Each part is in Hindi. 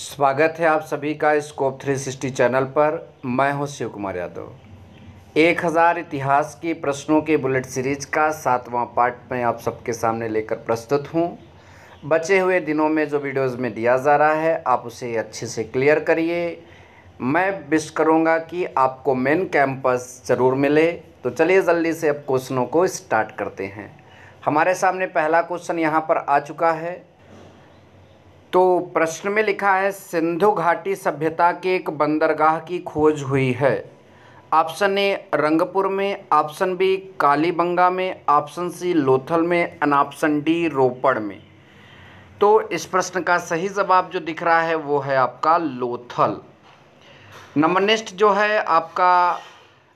स्वागत है आप सभी का स्कोप 360 चैनल पर मैं हूं शिव कुमार यादव एक हज़ार इतिहास की प्रश्नों की बुलेट सीरीज का सातवां पार्ट मैं आप सबके सामने लेकर प्रस्तुत हूं बचे हुए दिनों में जो वीडियोस में दिया जा रहा है आप उसे अच्छे से क्लियर करिए मैं विश करूंगा कि आपको मेन कैंपस ज़रूर मिले तो चलिए जल्दी से अब क्वेश्चनों को स्टार्ट करते हैं हमारे सामने पहला क्वेश्चन यहाँ पर आ चुका है तो प्रश्न में लिखा है सिंधु घाटी सभ्यता के एक बंदरगाह की खोज हुई है ऑप्शन ए रंगपुर में ऑप्शन बी कालीबंगा में ऑप्शन सी लोथल में एंड ऑप्शन डी रोपड़ में तो इस प्रश्न का सही जवाब जो दिख रहा है वो है आपका लोथल नंबर नेक्स्ट जो है आपका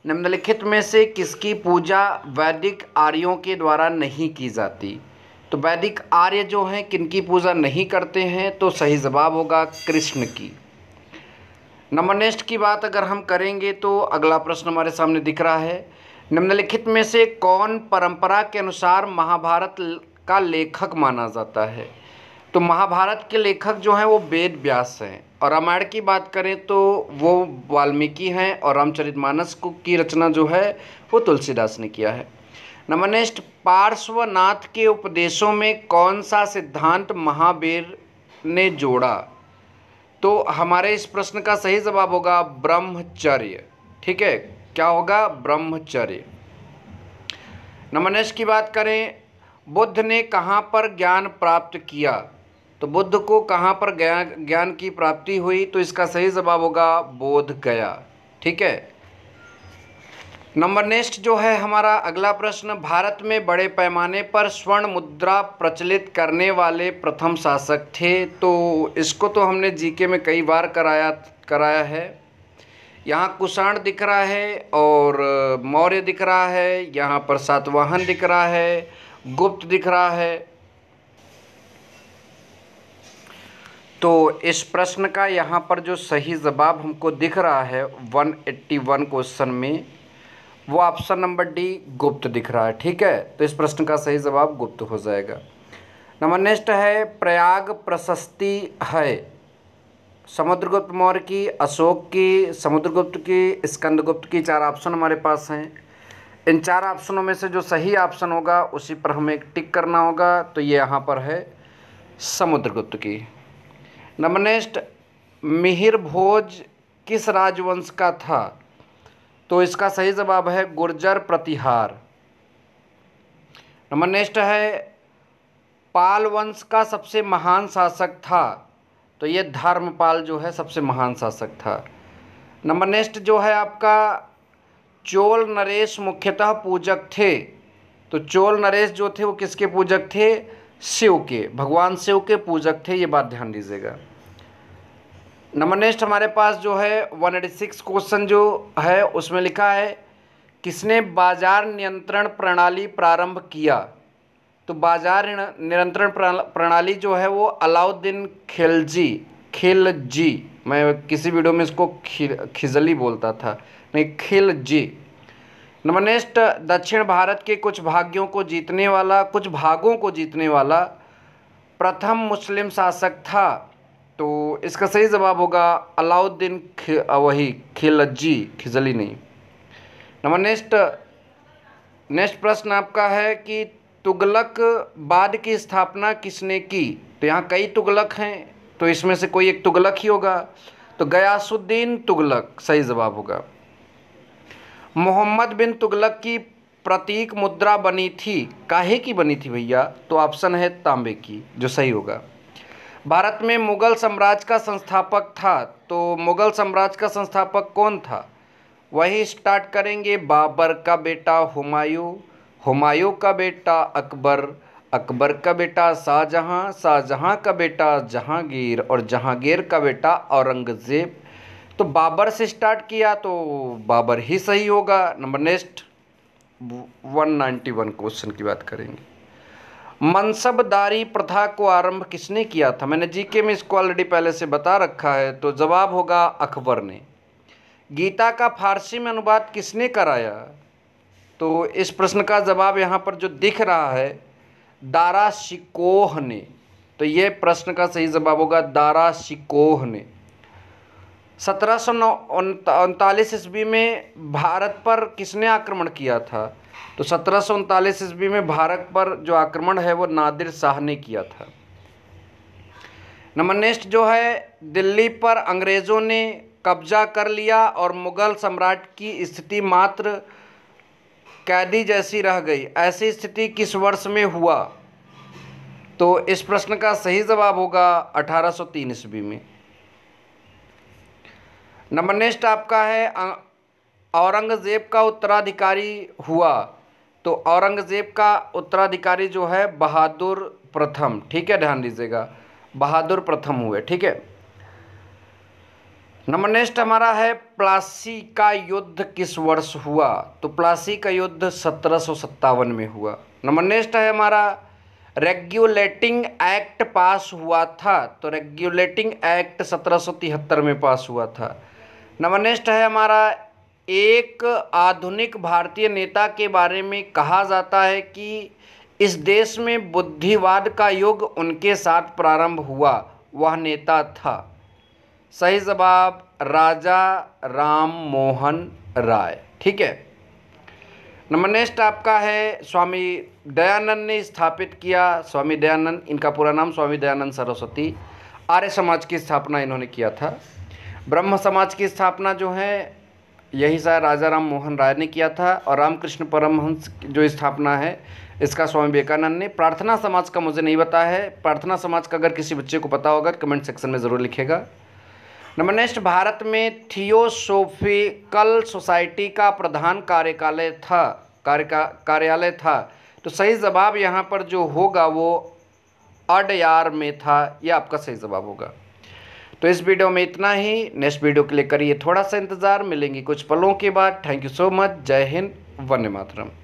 निम्नलिखित में से किसकी पूजा वैदिक आर्यों के द्वारा नहीं की जाती तो वैदिक आर्य जो हैं किनकी पूजा नहीं करते हैं तो सही जवाब होगा कृष्ण की नंबर नेक्स्ट की बात अगर हम करेंगे तो अगला प्रश्न हमारे सामने दिख रहा है निम्नलिखित में से कौन परंपरा के अनुसार महाभारत का लेखक माना जाता है तो महाभारत के लेखक जो हैं वो वेद व्यास हैं और रामायण की बात करें तो वो वाल्मीकि हैं और रामचरितमानस को की रचना जो है वो तुलसीदास ने किया है नमनिष्ठ पार्श्वनाथ के उपदेशों में कौन सा सिद्धांत महावीर ने जोड़ा तो हमारे इस प्रश्न का सही जवाब होगा ब्रह्मचर्य ठीक है क्या होगा ब्रह्मचर्य नमनेश की बात करें बुद्ध ने कहाँ पर ज्ञान प्राप्त किया तो बुद्ध को कहाँ पर ज्ञान की प्राप्ति हुई तो इसका सही जवाब होगा बोध गया ठीक है नंबर नेक्स्ट जो है हमारा अगला प्रश्न भारत में बड़े पैमाने पर स्वर्ण मुद्रा प्रचलित करने वाले प्रथम शासक थे तो इसको तो हमने जीके में कई बार कराया कराया है यहाँ कुषाण दिख रहा है और मौर्य दिख रहा है यहाँ पर सातवाहन दिख रहा है गुप्त दिख रहा है तो इस प्रश्न का यहाँ पर जो सही जवाब हमको दिख रहा है 181 क्वेश्चन में वो ऑप्शन नंबर डी गुप्त दिख रहा है ठीक है तो इस प्रश्न का सही जवाब गुप्त हो जाएगा नंबर नेक्स्ट है प्रयाग प्रशस्ति है समुद्रगुप्त मौर्य की अशोक की समुद्रगुप्त की स्कंदगुप्त की चार ऑप्शन हमारे पास हैं इन चार ऑप्शनों में से जो सही ऑप्शन होगा उसी पर हमें टिक करना होगा तो ये यहाँ पर है समुद्रगुप्त की नंबर नेक्स्ट मिहिर भोज किस राजवंश का था तो इसका सही जवाब है गुर्जर प्रतिहार नंबर नेक्स्ट है पाल वंश का सबसे महान शासक था तो ये धर्मपाल जो है सबसे महान शासक था नंबर नेक्स्ट जो है आपका चोल नरेश मुख्यतः पूजक थे तो चोल नरेश जो थे वो किसके पूजक थे शिव के भगवान शिव के पूजक थे ये बात ध्यान दीजिएगा नंबर नेक्स्ट हमारे पास जो है 186 क्वेश्चन जो है उसमें लिखा है किसने बाजार नियंत्रण प्रणाली प्रारंभ किया तो बाजार नियंत्रण प्रणाली जो है वो अलाउद्दीन खिलजी खिलजी मैं किसी वीडियो में इसको खिजली बोलता था नहीं खिलजी नंबर नेक्स्ट दक्षिण भारत के कुछ भाग्यों को जीतने वाला कुछ भागों को जीतने वाला प्रथम मुस्लिम शासक था तो इसका सही जवाब होगा अलाउद्दीन खि, वही खिलज्जी खिजली नहीं नंबर नेक्स्ट नेक्स्ट प्रश्न आपका है कि तुगलक बाद की स्थापना किसने की तो यहाँ कई तुगलक हैं तो इसमें से कोई एक तुगलक ही होगा तो गयासुद्दीन तुगलक सही जवाब होगा मोहम्मद बिन तुगलक की प्रतीक मुद्रा बनी थी काहे की बनी थी भैया तो ऑप्शन है तांबे की जो सही होगा भारत में मुग़ल साम्राज्य का संस्थापक था तो मुग़ल साम्राज्य का संस्थापक कौन था वही स्टार्ट करेंगे बाबर का बेटा हुमायूं हुमायूं का बेटा अकबर अकबर का बेटा शाहजहाँ शाहजहाँ का बेटा जहांगीर और जहांगीर का बेटा औरंगज़ेब तो बाबर से स्टार्ट किया तो बाबर ही सही होगा नंबर नेक्स्ट 191 क्वेश्चन की बात करेंगे मनसबदारी प्रथा को आरंभ किसने किया था मैंने जीके में इसको ऑलरेडी पहले से बता रखा है तो जवाब होगा अकबर ने गीता का फारसी में अनुवाद किसने कराया तो इस प्रश्न का जवाब यहाँ पर जो दिख रहा है दारा शिकोह ने तो ये प्रश्न का सही जवाब होगा दारा शिकोह ने सत्रह सौ ईस्वी में भारत पर किसने आक्रमण किया था तो सत्रह सौ उनतालीस ईस्वी में भारत पर जो आक्रमण है वो नादिर शाह ने किया था नंबर नेक्स्ट जो है दिल्ली पर अंग्रेज़ों ने कब्जा कर लिया और मुग़ल सम्राट की स्थिति मात्र कैदी जैसी रह गई ऐसी स्थिति किस वर्ष में हुआ तो इस प्रश्न का सही जवाब होगा 1803 ईस्वी में नंबर नेक्स्ट आपका है अं- औरंगज़ेब का उत्तराधिकारी हुआ तो औरंगज़ेब का उत्तराधिकारी जो है बहादुर प्रथम ठीक है ध्यान दीजिएगा बहादुर प्रथम हुए ठीक है नंबर नेक्स्ट हमारा है प्लासी का युद्ध किस वर्ष हुआ तो प्लासी का युद्ध सत्रह में हुआ नंबर नेक्स्ट है हमारा रेगुलेटिंग एक्ट पास हुआ था तो रेगुलेटिंग एक्ट सत्रह में पास हुआ था नंबर नेक्स्ट है हमारा एक आधुनिक भारतीय नेता के बारे में कहा जाता है कि इस देश में बुद्धिवाद का युग उनके साथ प्रारंभ हुआ वह नेता था सही जवाब राजा राम मोहन राय ठीक है नंबर नेक्स्ट आपका है स्वामी दयानंद ने स्थापित किया स्वामी दयानंद इनका पूरा नाम स्वामी दयानंद सरस्वती आर्य समाज की स्थापना इन्होंने किया था ब्रह्म समाज की स्थापना जो है यही सारा राजा राम मोहन राय ने किया था और रामकृष्ण परमहंस जो स्थापना है इसका स्वामी विवेकानंद ने प्रार्थना समाज का मुझे नहीं पता है प्रार्थना समाज का अगर किसी बच्चे को पता होगा कमेंट सेक्शन में ज़रूर लिखेगा नंबर नेक्स्ट भारत में थियोसोफिकल सोसाइटी का प्रधान कार्यकालय था कार्य कार्यालय था तो सही जवाब यहाँ पर जो होगा वो अडयार में था यह आपका सही जवाब होगा तो इस वीडियो में इतना ही नेक्स्ट वीडियो के लिए करिए थोड़ा सा इंतज़ार मिलेंगी कुछ पलों के बाद थैंक यू सो मच जय हिंद वंदे मातरम